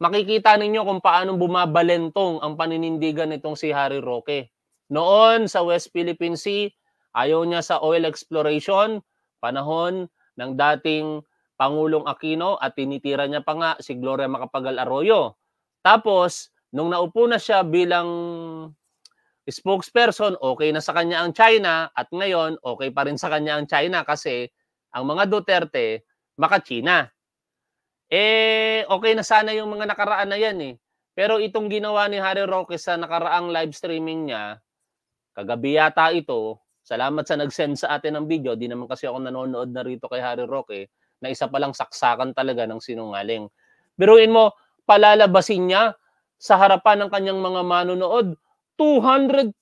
makikita ninyo kung paano bumabalentong ang paninindigan nitong si Harry Roque. Noon sa West Philippine Sea, ayaw niya sa oil exploration, panahon ng dating Pangulong Aquino at tinitira niya pa nga si Gloria Macapagal Arroyo. Tapos, nung naupo na siya bilang spokesperson, okay na sa kanya ang China at ngayon okay pa rin sa kanya ang China kasi ang mga Duterte maka-China. Eh, okay na sana yung mga nakaraan na yan eh. Pero itong ginawa ni Harry Roque sa nakaraang live streaming niya, kagabi yata ito, salamat sa nag-send sa atin ng video, di naman kasi ako nanonood na rito kay Harry Roque, na isa palang saksakan talaga ng sinungaling. Biruin mo, palalabasin niya sa harapan ng kanyang mga manonood, 200,000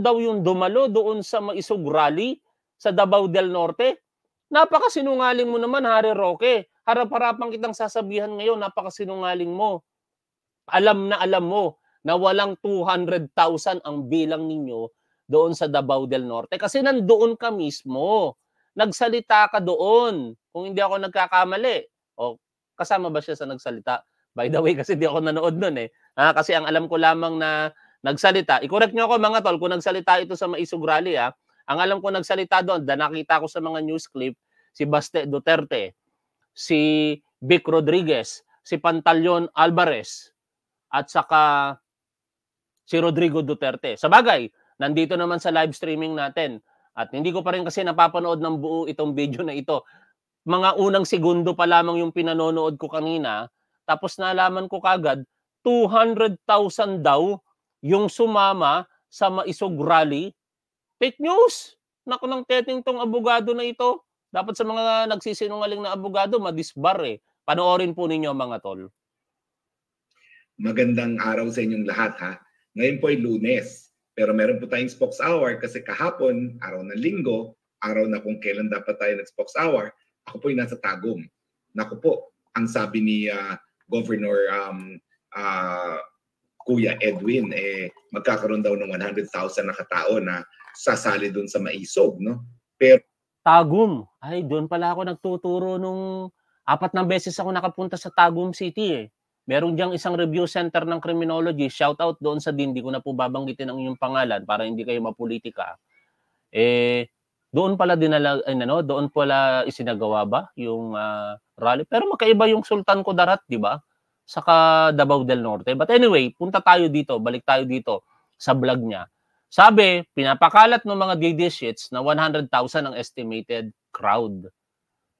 daw yung dumalo doon sa Maisog Rally sa Davao del Norte. Napakasinungaling mo naman, Harry Roque harap-harapan kitang sasabihan ngayon, napakasinungaling mo. Alam na alam mo na walang 200,000 ang bilang ninyo doon sa Davao del Norte. Kasi nandoon ka mismo. Nagsalita ka doon. Kung hindi ako nagkakamali. O, kasama ba siya sa nagsalita? By the way, kasi di ako nanood nun eh. Ha, ah, kasi ang alam ko lamang na nagsalita. I-correct nyo ako mga tol kung nagsalita ito sa Maisog Rally ha. Ah. Ang alam ko nagsalita doon, da nakita ko sa mga news clip, si Baste Duterte si Vic Rodriguez, si Pantalyon Alvarez, at saka si Rodrigo Duterte. Sa bagay, nandito naman sa live streaming natin. At hindi ko pa rin kasi napapanood ng buo itong video na ito. Mga unang segundo pa lamang yung pinanonood ko kanina. Tapos nalaman ko kagad, 200,000 daw yung sumama sa Maisog Rally. Fake news! Naku ng teting tong abogado na ito. Dapat sa mga nagsisinungaling na abogado, madisbar eh. Panoorin po ninyo mga tol. Magandang araw sa inyong lahat ha. Ngayon po ay lunes. Pero meron po tayong Spokes Hour kasi kahapon, araw ng linggo, araw na kung kailan dapat tayo nag spokes Hour, ako po ay nasa Tagum. Naku po, ang sabi ni uh, Governor um, uh, Kuya Edwin, eh, magkakaroon daw ng 100,000 na katao na sasali doon sa maisog. No? Pero Tagum. Ay, doon pala ako nagtuturo nung apat na beses ako nakapunta sa Tagum City eh. Meron diyang isang review center ng criminology. Shout out doon sa din, hindi ko na po babanggitin ang inyong pangalan para hindi kayo mapolitika. Eh, doon pala din ay, ano, doon pala isinagawa ba yung uh, rally? Pero magkaiba yung Sultan Kudarat, di ba? Saka Davao del Norte. But anyway, punta tayo dito, balik tayo dito sa vlog niya. Sabi, pinapakalat ng mga DD sheets na 100,000 ang estimated crowd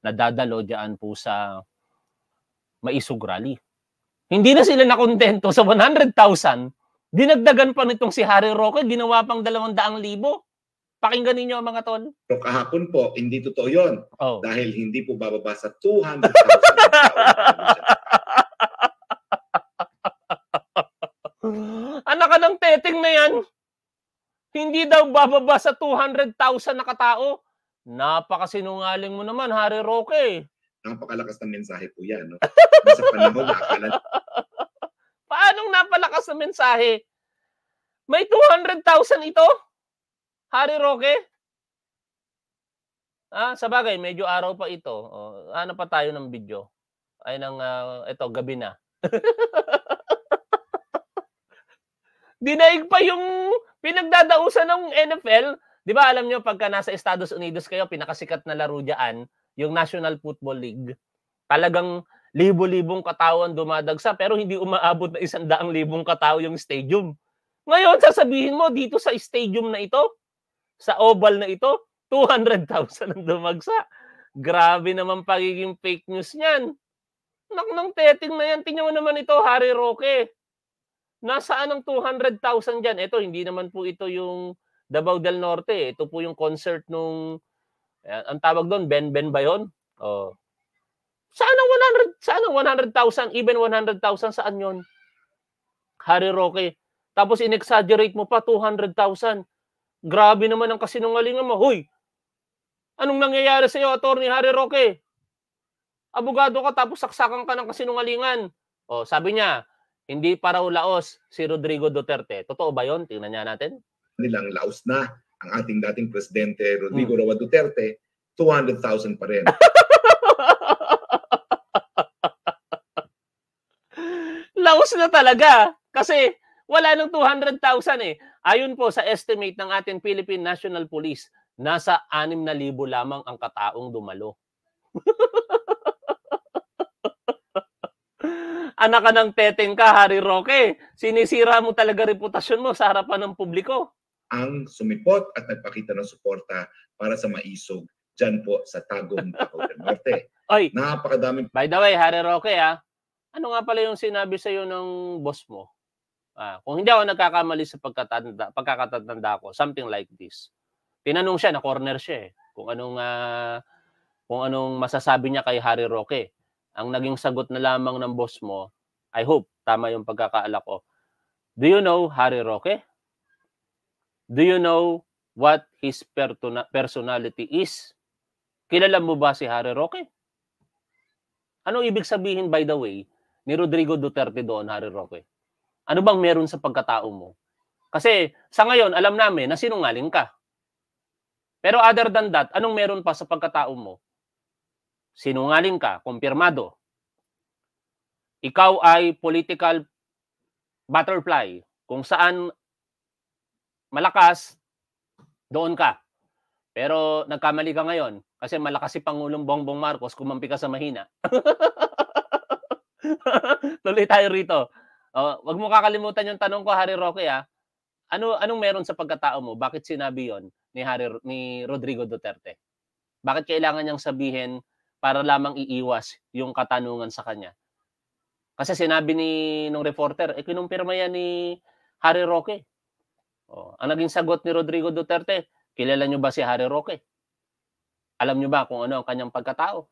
na dadalo dyan po sa Maisug rally. Hindi na sila nakontento sa 100,000, dinagdagan pa nitong si Harry Roque, ginawa pang 200,000. Pakinggan ninyo mga tol. So, kahapon po, hindi totoo yun. Oh. Dahil hindi po bababa sa 200,000. Anak ka ng teteng na yan. Hindi daw bababa sa 200,000 na katao. Napakasinungaling mo naman, Harry Roque. Napakalakas ng mensahe po yan. No? sa panahon, nakakalan. Paanong napalakas ng mensahe? May 200,000 ito? Harry Roque? Ah, sa bagay, medyo araw pa ito. Oh, ano pa tayo ng video? Ay, ng, uh, ah, ito, gabi na. Dinaig pa yung Pinagdadausan ng NFL. Di ba alam niyo pagka nasa Estados Unidos kayo, pinakasikat na laro dyan, yung National Football League. Talagang libo-libong katawan dumadagsa, pero hindi umaabot na isang daang libong katao yung stadium. Ngayon, sasabihin mo, dito sa stadium na ito, sa oval na ito, 200,000 ang dumagsa. Grabe naman pagiging fake news niyan. Nak ng teting na yan, tingnan mo naman ito, Harry Roque nasaan ang 200,000 diyan? Ito hindi naman po ito yung Davao del Norte, eh. ito po yung concert nung ayan, eh, ang tawag doon Ben Ben ba 'yon? Oh. Saan ang 100 saan ang 100,000 even 100,000 saan 'yon? Harry Roque. Tapos inexaggerate mo pa 200,000. Grabe naman ang kasinungalingan mo. Hoy, Anong nangyayari sa iyo, Attorney Harry Roque? Abogado ka tapos saksakan ka ng kasinungalingan. O, oh, sabi niya, hindi para raw laos si Rodrigo Duterte. Totoo ba yon? Tingnan niya natin. Nilang laos na ang ating dating presidente Rodrigo hmm. Duterte, 200,000 pa rin. laos na talaga. Kasi wala nang 200,000 eh. Ayon po sa estimate ng ating Philippine National Police, nasa 6,000 lamang ang kataong dumalo. anak ka ng peteng ka, Harry Roque. Sinisira mo talaga reputasyon mo sa harapan ng publiko. Ang sumipot at nagpakita ng suporta para sa maisog dyan po sa Tagum, Tagum del Norte. Oy, Napakadaming... By the way, Harry Roque, ha? Ah, ano nga pala yung sinabi sa iyo ng boss mo? Ah, kung hindi ako nagkakamali sa pagkatanda, pagkakatatanda ko, something like this. Tinanong siya, na-corner siya eh, kung anong, uh, kung anong masasabi niya kay Harry Roque ang naging sagot na lamang ng boss mo, I hope, tama yung pagkakaala ko, Do you know Harry Roque? Do you know what his personality is? Kilala mo ba si Harry Roque? Ano ibig sabihin, by the way, ni Rodrigo Duterte doon, Harry Roque? Ano bang meron sa pagkatao mo? Kasi sa ngayon, alam namin na sinungaling ka. Pero other than that, anong meron pa sa pagkatao mo? Sinungaling ka, kumpirmado. Ikaw ay political butterfly. Kung saan malakas, doon ka. Pero nagkamali ka ngayon kasi malakas si Pangulong Bongbong Marcos kumampi ka sa mahina. Tuloy tayo rito. Oh, wag mo kakalimutan yung tanong ko, Harry Roque, ah. Ano, anong meron sa pagkatao mo? Bakit sinabi yon ni, Harry, ni Rodrigo Duterte? Bakit kailangan niyang sabihin para lamang iiwas yung katanungan sa kanya. Kasi sinabi ni nung reporter, eh kinumpirma yan ni Harry Roque. Oh, ang naging sagot ni Rodrigo Duterte, kilala nyo ba si Harry Roque? Alam nyo ba kung ano ang kanyang pagkatao?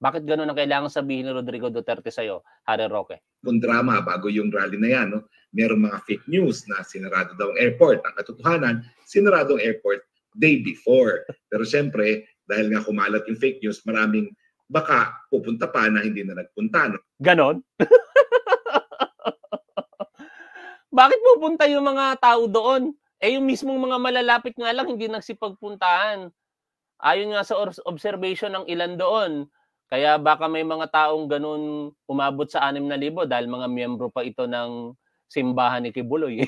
Bakit ganun ang kailangan sabihin ni Rodrigo Duterte sa'yo, Harry Roque? Kung drama, bago yung rally na yan, no? merong mga fake news na sinarado daw ang airport. Ang katotohanan, sinarado ang airport day before. Pero syempre, dahil nga kumalat yung fake news, maraming baka pupunta pa na hindi na nagpunta. No? Ganon? Bakit pupunta yung mga tao doon? Eh yung mismong mga malalapit nga lang hindi nagsipagpuntahan. Ayon nga sa observation ng ilan doon, kaya baka may mga taong ganun umabot sa 6,000 dahil mga miyembro pa ito ng simbahan ni Kibuloy.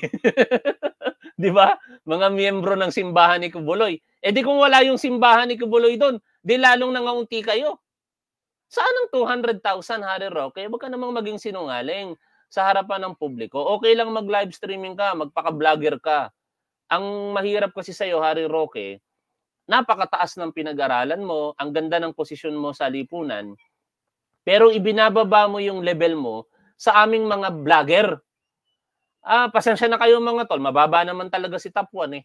'Di ba? Mga miyembro ng simbahan ni Kibuloy E di kung wala yung simbahan ni Kibuloy doon, di lalong nangaunti kayo. Saan ang 200,000, Harry Roque? Huwag ka namang maging sinungaling sa harapan ng publiko. Okay lang mag-live streaming ka, magpaka-vlogger ka. Ang mahirap kasi sa'yo, Harry Roque, napakataas ng pinag-aralan mo, ang ganda ng posisyon mo sa lipunan, pero ibinababa mo yung level mo sa aming mga vlogger. Ah, pasensya na kayo mga tol, mababa naman talaga si Top 1 eh.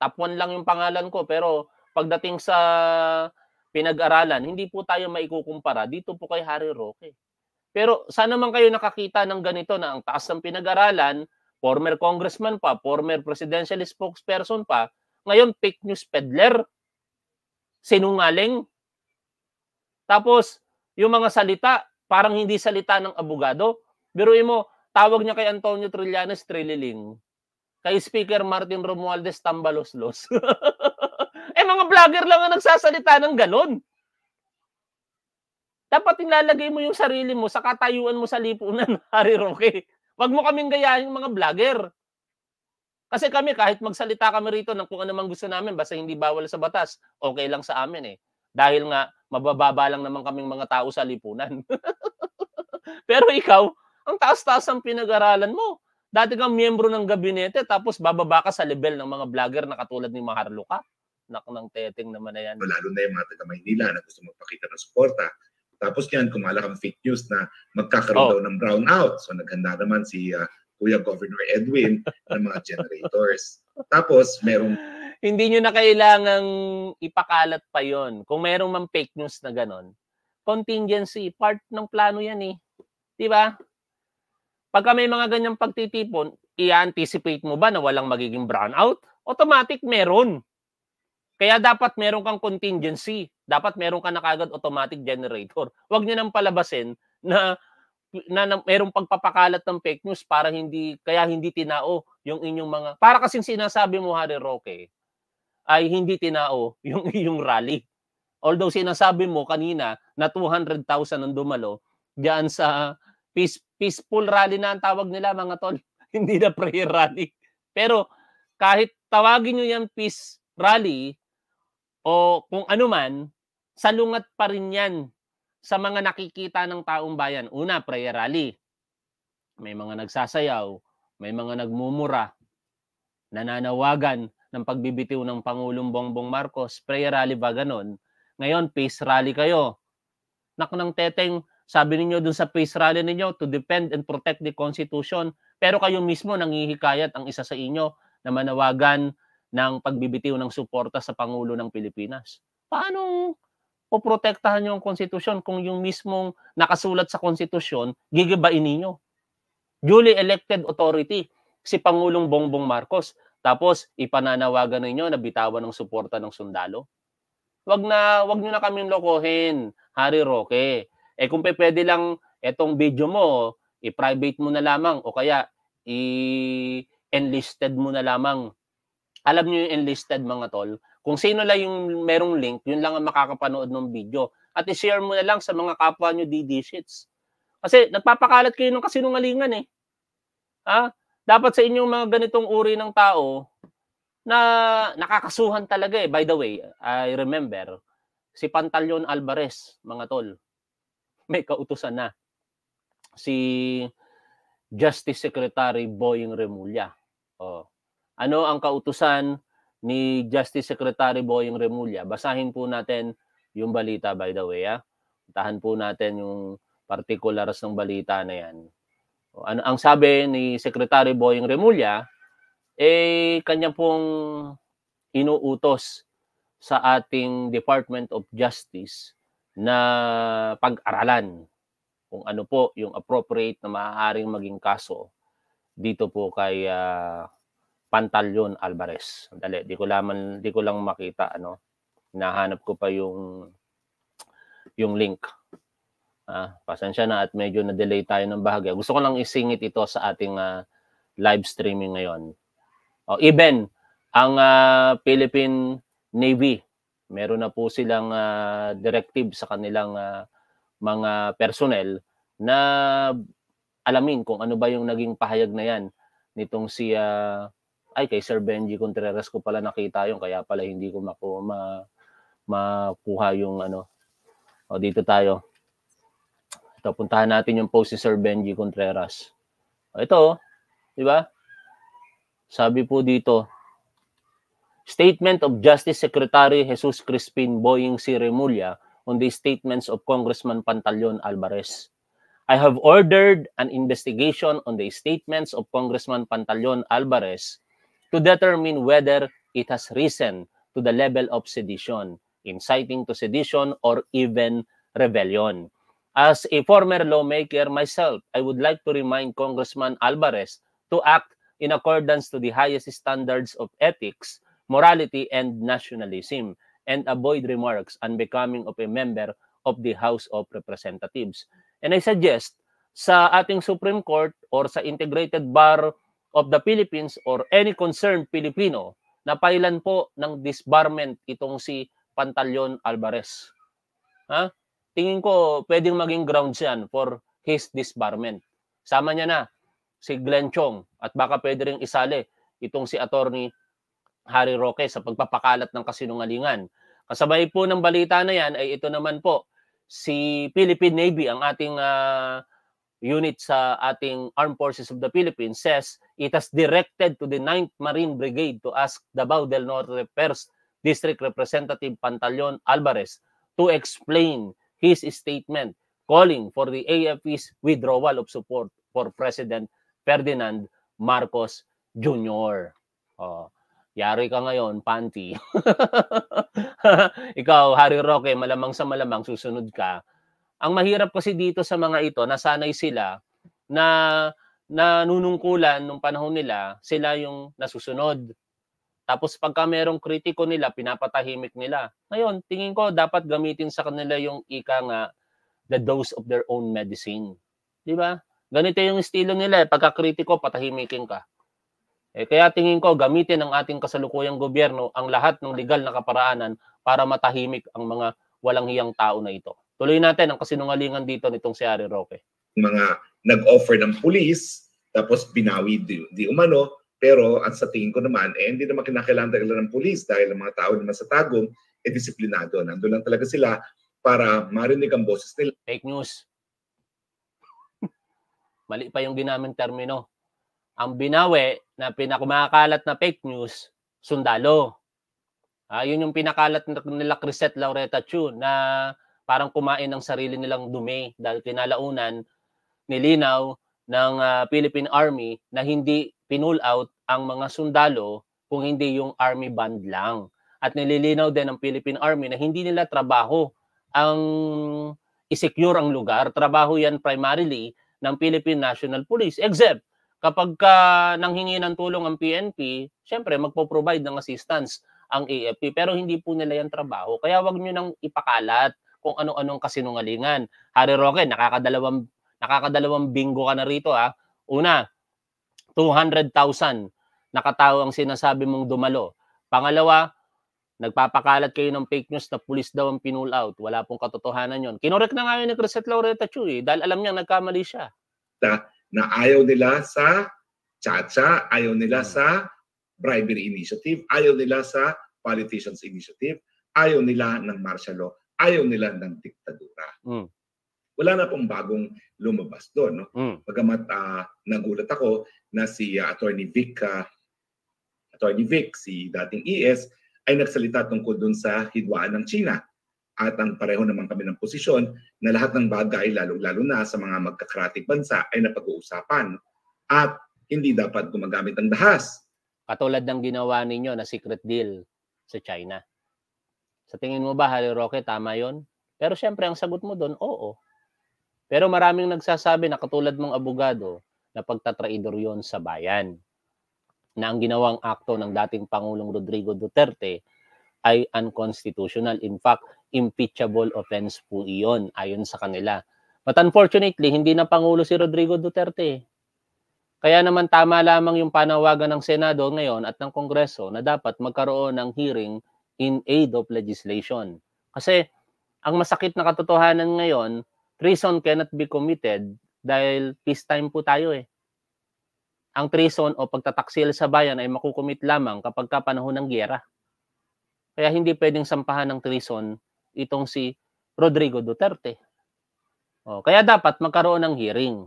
Top 1 lang yung pangalan ko pero pagdating sa pinag-aralan, hindi po tayo maikukumpara dito po kay Harry Roque. Pero sana man kayo nakakita ng ganito na ang taas ng pinag-aralan, former congressman pa, former presidential spokesperson pa, ngayon fake news peddler, sinungaling. Tapos, yung mga salita, parang hindi salita ng abogado. Biruin mo, tawag niya kay Antonio Trillanes, trililing kay Speaker Martin Romualdez tambaloslos. eh mga vlogger lang ang nagsasalita ng ganun. Dapat nilalagay mo yung sarili mo sa katayuan mo sa lipunan, Harry Roque. Huwag mo kaming gayahin mga vlogger. Kasi kami kahit magsalita kami rito ng kung ano gusto namin basta hindi bawal sa batas, okay lang sa amin eh. Dahil nga mabababa lang naman kaming mga tao sa lipunan. Pero ikaw, ang taas-taas ang pinag-aralan mo. Dati kang miyembro ng gabinete tapos bababa ka sa level ng mga vlogger na katulad ni Maharlika. Nak ng teteng naman na yan. Lalo na yung mga taga Maynila na gusto magpakita ng suporta. Tapos yan, kumala kang fake news na magkakaroon oh. daw ng brownout. So naghanda naman si uh, Kuya Governor Edwin ng mga generators. Tapos merong hindi nyo na kailangang ipakalat pa yon. Kung merong mang fake news na ganon, contingency, part ng plano yan eh. Di ba? Pagka may mga ganyang pagtitipon, i-anticipate mo ba na walang magiging brownout? Automatic meron. Kaya dapat meron kang contingency. Dapat meron kang na automatic generator. Huwag niyo nang palabasin na, na, na merong pagpapakalat ng fake news para hindi, kaya hindi tinao yung inyong mga... Para kasing sinasabi mo, Harry Roque, ay hindi tinao yung iyong rally. Although sinasabi mo kanina na 200,000 ang dumalo diyan sa Peace, peaceful rally na ang tawag nila mga tol. Hindi na prayer rally. Pero kahit tawagin nyo yan peace rally o kung ano man, salungat pa rin yan sa mga nakikita ng taong bayan. Una, prayer rally. May mga nagsasayaw, may mga nagmumura, nananawagan ng pagbibitiw ng Pangulong Bongbong Marcos. Prayer rally ba ganon? Ngayon, peace rally kayo. Nak ng teteng, sabi niyo dun sa peace rally ninyo to defend and protect the constitution, pero kayo mismo nangihikayat ang isa sa inyo na manawagan ng pagbibitiw ng suporta sa pangulo ng Pilipinas. Paano poprotektahan niyo ang Constitution kung yung mismong nakasulat sa Constitution, gigibain ninyo? Duly elected authority si Pangulong Bongbong Marcos tapos ipananawagan ninyo na bitawan ng suporta ng sundalo. Wag na wag niyo na kaming lokohin, Hari Roque. Eh kung pwede lang itong video mo, i-private mo na lamang o kaya i-enlisted mo na lamang. Alam niyo yung enlisted mga tol, kung sino lang yung merong link, yun lang ang makakapanood ng video. At i-share mo na lang sa mga kapwa nyo DD sheets. Kasi nagpapakalat kayo ng kasinungalingan eh. Ha? Dapat sa inyong mga ganitong uri ng tao na nakakasuhan talaga eh. By the way, I remember, si Pantalyon Alvarez, mga tol may kautusan na si Justice Secretary Boying Remulla. Oh. Ano ang kautusan ni Justice Secretary Boying Remulla? Basahin po natin yung balita by the way. Ah. Tahan po natin yung particulars ng balita na yan. Oh, ano, ang sabi ni Secretary Boying Remulla, eh kanya pong inuutos sa ating Department of Justice na pag-aralan kung ano po yung appropriate na maaaring maging kaso dito po kay uh, Pantaleon Alvarez. Dali, di ko laman, di ko lang makita ano. Nahanap ko pa yung yung link. Ah, pasensya na at medyo na-delay tayo ng bahagya. Gusto ko lang isingit ito sa ating uh, live streaming ngayon. Oh, even ang uh, Philippine Navy meron na po silang uh, directive sa kanilang uh, mga personnel na alamin kung ano ba yung naging pahayag na yan nitong si uh, ay kay Sir Benji Contreras ko pala nakita yung kaya pala hindi ko maku ma, makuha yung ano o dito tayo ito puntahan natin yung post ni Sir Benji Contreras o, ito oh, di ba sabi po dito Statement of Justice Secretary Jesus Crispin Boying Siremulia on the statements of Congressman Pantalyon Alvarez. I have ordered an investigation on the statements of Congressman Pantalyon Alvarez to determine whether it has risen to the level of sedition, inciting to sedition, or even rebellion. As a former lawmaker myself, I would like to remind Congressman Alvarez to act in accordance to the highest standards of ethics morality, and nationalism, and avoid remarks on becoming of a member of the House of Representatives. And I suggest sa ating Supreme Court or sa Integrated Bar of the Philippines or any concerned Filipino na pailan po ng disbarment itong si Pantalyon Alvarez. Ha? Tingin ko pwedeng maging grounds yan for his disbarment. Sama niya na si Glenn Chong at baka pwede rin isali itong si attorney Harry Roque sa pagpapakalat ng kasinungalingan. Kasabay po ng balita na yan ay ito naman po si Philippine Navy, ang ating uh, unit sa ating Armed Forces of the Philippines says it has directed to the 9th Marine Brigade to ask Davao del Norte 1st District Representative Pantaleon Alvarez to explain his statement calling for the AFP's withdrawal of support for President Ferdinand Marcos Jr. Oh. Yari ka ngayon, panty. Ikaw, Harry Roque, malamang sa malamang, susunod ka. Ang mahirap kasi dito sa mga ito, nasanay sila na nanunungkulan nung panahon nila, sila yung nasusunod. Tapos pagka merong kritiko nila, pinapatahimik nila. Ngayon, tingin ko dapat gamitin sa kanila yung ika nga, the dose of their own medicine. Di ba? Ganito yung estilo nila. Eh. Pagka kritiko, patahimikin ka eh, kaya tingin ko gamitin ng ating kasalukuyang gobyerno ang lahat ng legal na kaparaanan para matahimik ang mga walang hiyang tao na ito. Tuloy natin ang kasinungalingan dito nitong si Ari Roque. Mga nag-offer ng pulis, tapos binawi di, di umano, pero at sa tingin ko naman, eh, hindi naman kinakailangan talaga ng pulis dahil ang mga tao naman sa tagong, eh, disiplinado. Nandun lang talaga sila para marinig ang boses nila. Fake news. Mali pa yung ginamang termino ang binawi na pinakumakalat na fake news, sundalo. Ah, yun yung pinakalat nila Crisette Laureta Chu na parang kumain ng sarili nilang dumi dahil kinalaunan nilinaw ng uh, Philippine Army na hindi pinull out ang mga sundalo kung hindi yung army band lang. At nililinaw din ng Philippine Army na hindi nila trabaho ang isecure ang lugar. Trabaho yan primarily ng Philippine National Police except kapag ka nanghingi ng tulong ang PNP, syempre magpo-provide ng assistance ang AFP pero hindi po nila yan trabaho. Kaya wag niyo nang ipakalat kung ano-anong kasinungalingan. Hari Roque, nakakadalawang nakakadalawang bingo ka na rito ha. Ah. Una, 200,000 nakatao ang sinasabi mong dumalo. Pangalawa, nagpapakalat kayo ng fake news na pulis daw ang pinull out. Wala pong katotohanan yon. Kinorek na nga yun ni Crisette Laureta Chu eh, dahil alam niya nagkamali siya. Ta- na ayaw nila sa chacha, ayaw nila hmm. sa bribery initiative, ayaw nila sa politicians initiative, ayaw nila ng martial law, ayaw nila ng diktadura. Mm. Wala na pong bagong lumabas doon. No? Mm. Pagamat uh, ah, nagulat ako na si uh, Attorney Vic, uh, Attorney Vic, si dating ES, ay nagsalita tungkol doon sa hidwaan ng China at ang pareho naman kami ng posisyon na lahat ng bagay, lalo-lalo na sa mga magkakratik bansa, ay napag-uusapan at hindi dapat gumagamit ng dahas. Katulad ng ginawa ninyo na secret deal sa China. Sa tingin mo ba, Harry Roque, tama yon? Pero siyempre, ang sagot mo doon, oo. Pero maraming nagsasabi na katulad mong abogado na pagtatraidor yon sa bayan na ang ginawang akto ng dating Pangulong Rodrigo Duterte ay unconstitutional. In fact, impeachable offense po iyon ayon sa kanila. But unfortunately, hindi na Pangulo si Rodrigo Duterte. Kaya naman tama lamang yung panawagan ng Senado ngayon at ng Kongreso na dapat magkaroon ng hearing in aid of legislation. Kasi ang masakit na katotohanan ngayon, treason cannot be committed dahil peacetime po tayo eh. Ang treason o pagtataksil sa bayan ay makukumit lamang kapag ka panahon ng giyera. Kaya hindi pwedeng sampahan ng treason itong si Rodrigo Duterte. O, oh, kaya dapat magkaroon ng hearing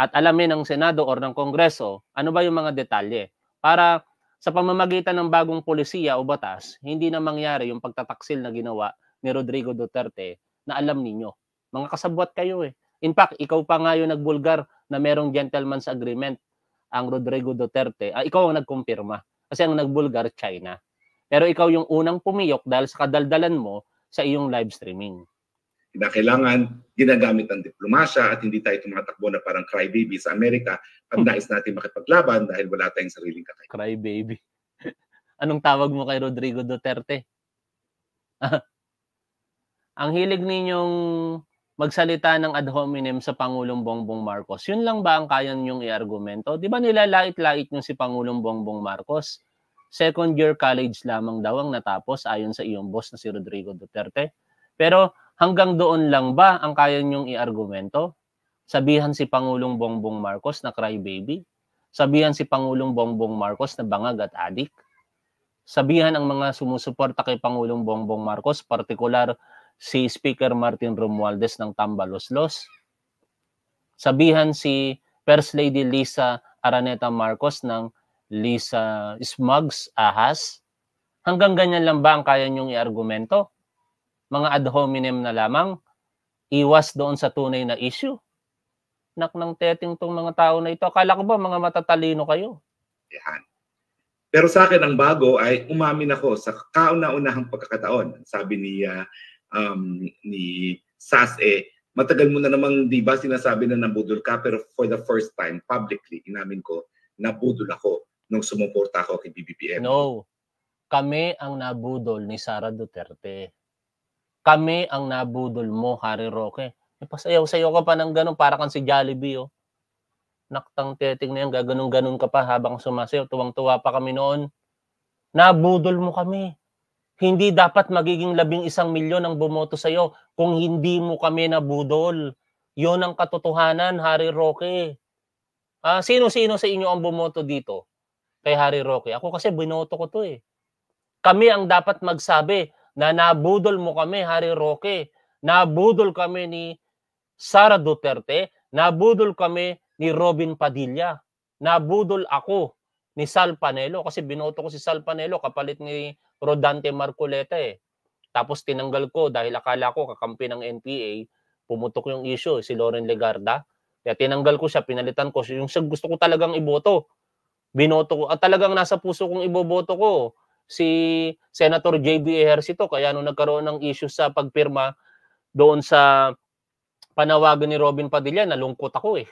at alamin ng Senado or ng Kongreso ano ba yung mga detalye para sa pamamagitan ng bagong polisiya o batas, hindi na mangyari yung pagtataksil na ginawa ni Rodrigo Duterte na alam ninyo. Mga kasabwat kayo eh. In fact, ikaw pa nga yung nagbulgar na merong gentleman's agreement ang Rodrigo Duterte. Ah, ikaw ang nagkumpirma. Kasi ang nagbulgar, China. Pero ikaw yung unang pumiyok dahil sa kadaldalan mo sa iyong live streaming. Na kailangan ginagamit ang diplomasya at hindi tayo tumatakbo na parang crybaby sa Amerika ang hmm. nais natin makipaglaban dahil wala tayong sariling kakayahan. Crybaby. Anong tawag mo kay Rodrigo Duterte? ang hilig ninyong magsalita ng ad hominem sa Pangulong Bongbong Marcos. Yun lang ba ang kaya niyong i-argumento? Di ba nilalait-lait niyo si Pangulong Bongbong Marcos? second year college lamang daw ang natapos ayon sa iyong boss na si Rodrigo Duterte. Pero hanggang doon lang ba ang kaya niyong iargumento? Sabihan si Pangulong Bongbong Marcos na crybaby? Sabihan si Pangulong Bongbong Marcos na bangag at adik? Sabihan ang mga sumusuporta kay Pangulong Bongbong Marcos, partikular si Speaker Martin Romualdez ng Tambaloslos? Sabihan si First Lady Lisa Araneta Marcos ng Lisa Smugs, ahas? Hanggang ganyan lang ba ang kaya niyong iargumento? Mga ad hominem na lamang? Iwas doon sa tunay na issue? Nak ng teting tong mga tao na ito. Akala ko ba mga matatalino kayo? Yan. Pero sa akin, ang bago ay umamin ako sa kauna-unahang pagkakataon. Sabi ni, uh, um, ni eh, matagal mo na namang, di ba, sinasabi na nabudol ka, pero for the first time, publicly, inamin ko, nabudol ako nung sumuporta ako kay BBPM. No. Kami ang nabudol ni Sara Duterte. Kami ang nabudol mo, Harry Roque. Ipasayaw-sayaw ka pa ng ganun, para kang si Jollibee, oh. Naktang teting na yan, gaganong-ganon ka pa habang sumasayaw. Tuwang-tuwa pa kami noon. Nabudol mo kami. Hindi dapat magiging labing isang milyon ang bumoto sa'yo kung hindi mo kami nabudol. Yon ang katotohanan, Harry Roque. Ah, sino-sino sa inyo ang bumoto dito? kay Harry Roque. Ako kasi binoto ko to eh. Kami ang dapat magsabi na nabudol mo kami, Harry Roque. Nabudol kami ni Sara Duterte. Nabudol kami ni Robin Padilla. Nabudol ako ni Sal Panelo kasi binoto ko si Sal Panelo kapalit ni Rodante Marcoleta eh. Tapos tinanggal ko dahil akala ko kakampi ng NPA, pumutok yung issue si Loren Legarda. Kaya tinanggal ko siya, pinalitan ko. siya. Yung gusto ko talagang iboto, binoto ko. At talagang nasa puso kong iboboto ko si Senator JB Ejercito. Kaya nung nagkaroon ng issue sa pagpirma doon sa panawagan ni Robin Padilla, nalungkot ako eh.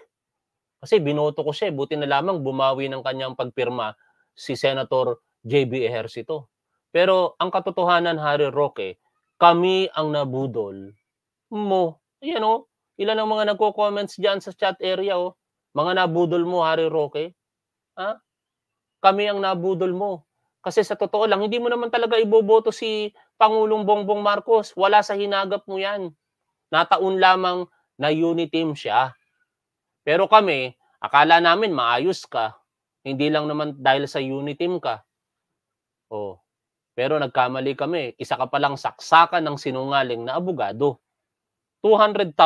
Kasi binoto ko siya. Eh. Buti na lamang bumawi ng kanyang pagpirma si Senator JB Ejercito. Pero ang katotohanan, Harry Roque, kami ang nabudol mo. Ayan o, oh. ilan ang mga nagko-comments diyan sa chat area o. Oh. Mga nabudol mo, Harry Roque. Ha? kami ang nabudol mo. Kasi sa totoo lang, hindi mo naman talaga iboboto si Pangulong Bongbong Marcos. Wala sa hinagap mo yan. Nataon lamang na uniteam siya. Pero kami, akala namin maayos ka. Hindi lang naman dahil sa uniteam ka. Oh. Pero nagkamali kami. Isa ka palang saksakan ng sinungaling na abogado. 200,000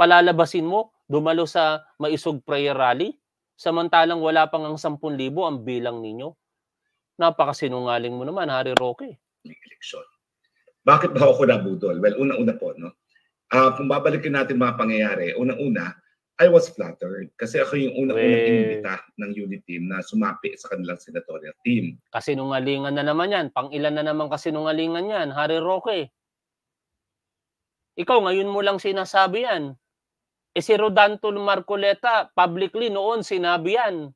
palalabasin mo dumalo sa maisog prayer rally? Samantalang wala pang ang 10,000 ang bilang ninyo. Napakasinungaling mo naman, Hari Roque. Election. Bakit ba ako nabudol? Well, una-una po, no? Uh, kung babalikin natin mga pangyayari, una-una, I was flattered kasi ako yung una-unang hey. inimbita ng unit team na sumapi sa kanilang senatorial team. Kasi nungalingan na naman yan. Pang ilan na naman kasi nungalingan yan, Harry Roque. Ikaw, ngayon mo lang sinasabi yan. E si Rodanto Marcoleta, publicly noon sinabi yan.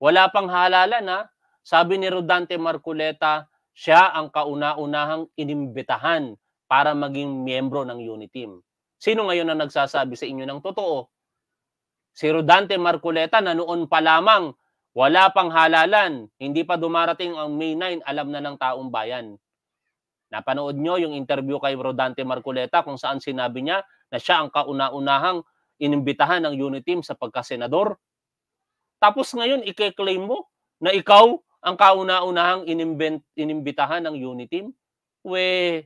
Wala pang halalan ha. Sabi ni Rodante Marcoleta, siya ang kauna-unahang inimbitahan para maging miyembro ng unit team. Sino ngayon ang nagsasabi sa inyo ng totoo? Si Rodante Marcoleta na noon pa lamang wala pang halalan, hindi pa dumarating ang May 9, alam na ng taong bayan. Napanood nyo yung interview kay Rodante Marcoleta kung saan sinabi niya na siya ang kauna-unahang inimbitahan ng team sa pagkasenador. Tapos ngayon, ike-claim mo na ikaw ang kauna-unahang inimbent, inimbitahan ng team? We,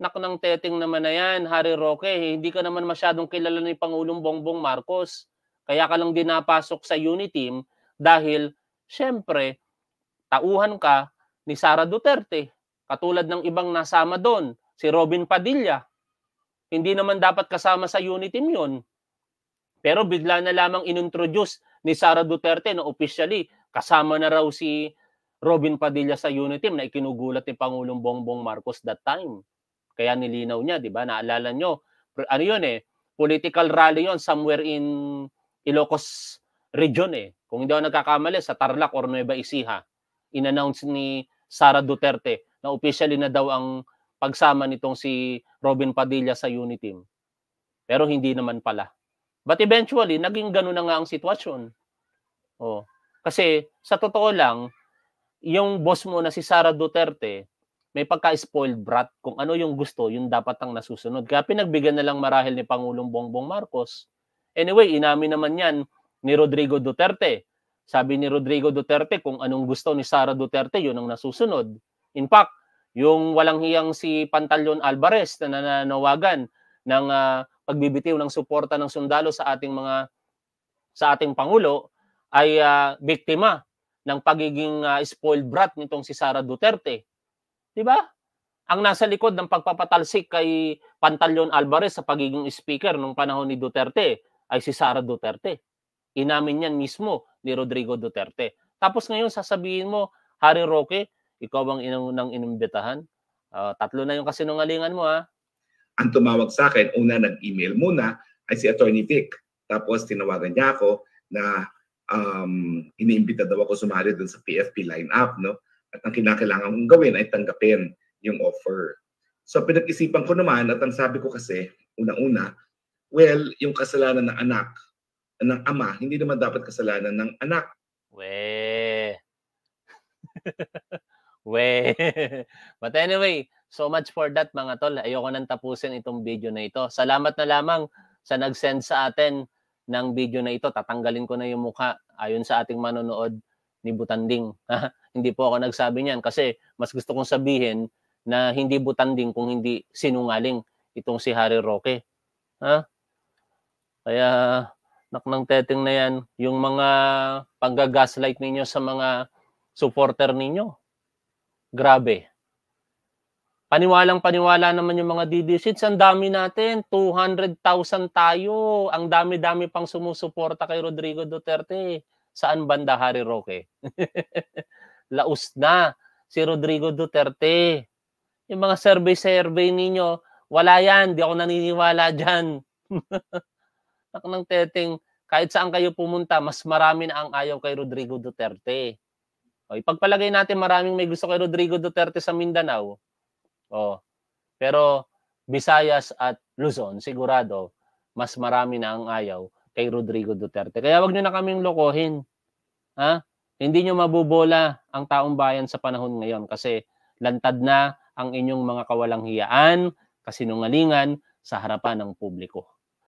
nak ng teting naman na yan, Harry Roque, hindi ka naman masyadong kilala ni Pangulong Bongbong Marcos. Kaya ka lang dinapasok sa team dahil, syempre, tauhan ka ni Sara Duterte. Katulad ng ibang nasama doon, si Robin Padilla. Hindi naman dapat kasama sa team yon pero bigla na lamang inintroduce ni Sara Duterte na officially kasama na raw si Robin Padilla sa unit team na ikinugulat ni Pangulong Bongbong Marcos that time. Kaya nilinaw niya, di ba? Naalala nyo, ano yun eh, political rally yon somewhere in Ilocos region eh. Kung hindi ako nagkakamali, sa Tarlac or Nueva Ecija. Inannounce ni Sara Duterte na officially na daw ang pagsama nitong si Robin Padilla sa unit team. Pero hindi naman pala. But eventually, naging ganun na nga ang sitwasyon. Oh. Kasi sa totoo lang, yung boss mo na si Sara Duterte, may pagka-spoiled brat kung ano yung gusto, yun dapat ang nasusunod. Kaya pinagbigyan na lang marahil ni Pangulong Bongbong Marcos. Anyway, inamin naman yan ni Rodrigo Duterte. Sabi ni Rodrigo Duterte, kung anong gusto ni Sara Duterte, yun ang nasusunod. In fact, yung walang hiyang si Pantalyon Alvarez na nananawagan ng uh, pagbibitiw ng suporta ng sundalo sa ating mga sa ating pangulo ay uh, biktima ng pagiging uh, spoiled brat nitong si Sara Duterte. 'Di ba? Ang nasa likod ng pagpapatalsik kay Pantalyon Alvarez sa pagiging speaker nung panahon ni Duterte ay si Sara Duterte. Inamin niyan mismo ni Rodrigo Duterte. Tapos ngayon sasabihin mo, Harry Roque, ikaw ang inang ng inimbitahan. Uh, tatlo na yung kasinungalingan mo ha ang tumawag sa akin, una nag-email muna, ay si Attorney Vic. Tapos tinawagan niya ako na um, iniimbita daw ako sumali dun sa PFP lineup. No? At ang kinakailangan kong gawin ay tanggapin yung offer. So pinag-isipan ko naman at ang sabi ko kasi, unang-una, well, yung kasalanan ng anak, ng ama, hindi naman dapat kasalanan ng anak. We. We. But anyway, So much for that mga tol. Ayoko nang tapusin itong video na ito. Salamat na lamang sa nag-send sa atin ng video na ito. Tatanggalin ko na yung mukha ayon sa ating manonood ni Butanding. hindi po ako nagsabi niyan kasi mas gusto kong sabihin na hindi Butanding kung hindi sinungaling itong si Harry Roque. Ha? Kaya naknang teteng na yan, yung mga pagga-gaslight ninyo sa mga supporter ninyo, grabe. Paniwalang paniwala naman yung mga DD Ang dami natin. 200,000 tayo. Ang dami-dami pang sumusuporta kay Rodrigo Duterte. Saan banda Harry Roque? Laos na si Rodrigo Duterte. Yung mga survey-survey ninyo, wala yan. Di ako naniniwala dyan. Nakang teteng, kahit saan kayo pumunta, mas marami na ang ayaw kay Rodrigo Duterte. O, ipagpalagay natin maraming may gusto kay Rodrigo Duterte sa Mindanao Oh. Pero Visayas at Luzon, sigurado, mas marami na ang ayaw kay Rodrigo Duterte. Kaya wag niyo na kaming lokohin. Ha? Hindi niyo mabubola ang taong bayan sa panahon ngayon kasi lantad na ang inyong mga kawalang hiyaan, kasinungalingan sa harapan ng publiko.